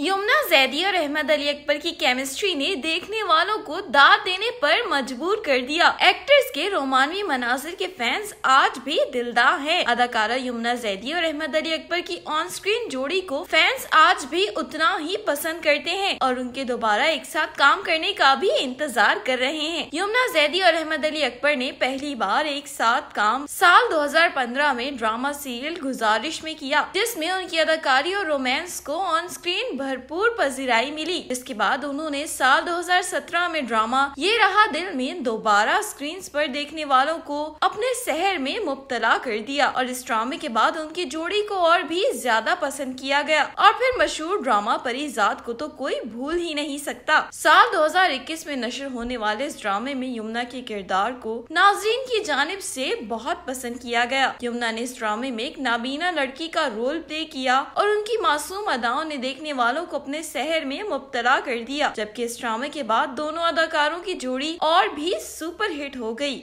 यमुना जैदी और अहमद अली अकबर की केमिस्ट्री ने देखने वालों को दाद देने पर मजबूर कर दिया एक्ट्रेस के रोमानवी मनाजिर के फैंस आज भी दिलदा हैं। अदाकारा यमुना जैदी और अहमद अली अकबर की ऑन स्क्रीन जोड़ी को फैंस आज भी उतना ही पसंद करते हैं और उनके दोबारा एक साथ काम करने का भी इंतजार कर रहे हैं यमुना जैदी और अहमद अली अकबर ने पहली बार एक साथ काम साल पंद्रह में ड्रामा सीरियल गुजारिश में किया जिसमे उनकी अदाकारी और रोमांस को ऑन स्क्रीन भरपूर पजीराई मिली जिसके बाद उन्होंने साल 2017 में ड्रामा ये रहा दिल में दोबारा स्क्रीन पर देखने वालों को अपने शहर में मुबतला कर दिया और इस ड्रामे के बाद उनकी जोड़ी को और भी ज्यादा पसंद किया गया और फिर मशहूर ड्रामा परिजात को तो कोई भूल ही नहीं सकता साल 2021 में नशर होने वाले इस ड्रामे में यमुना के किरदार को नाजरीन की जानब ऐसी बहुत पसंद किया गया यमुना ने इस ड्रामे में एक नाबीना लड़की का रोल प्ले किया और उनकी मासूम अदाओं ने देखने वालों मुसलमानों को अपने शहर में मुबतला कर दिया जबकि इस ड्रामे के बाद दोनों अदाकारों की जोड़ी और भी सुपर हिट हो गई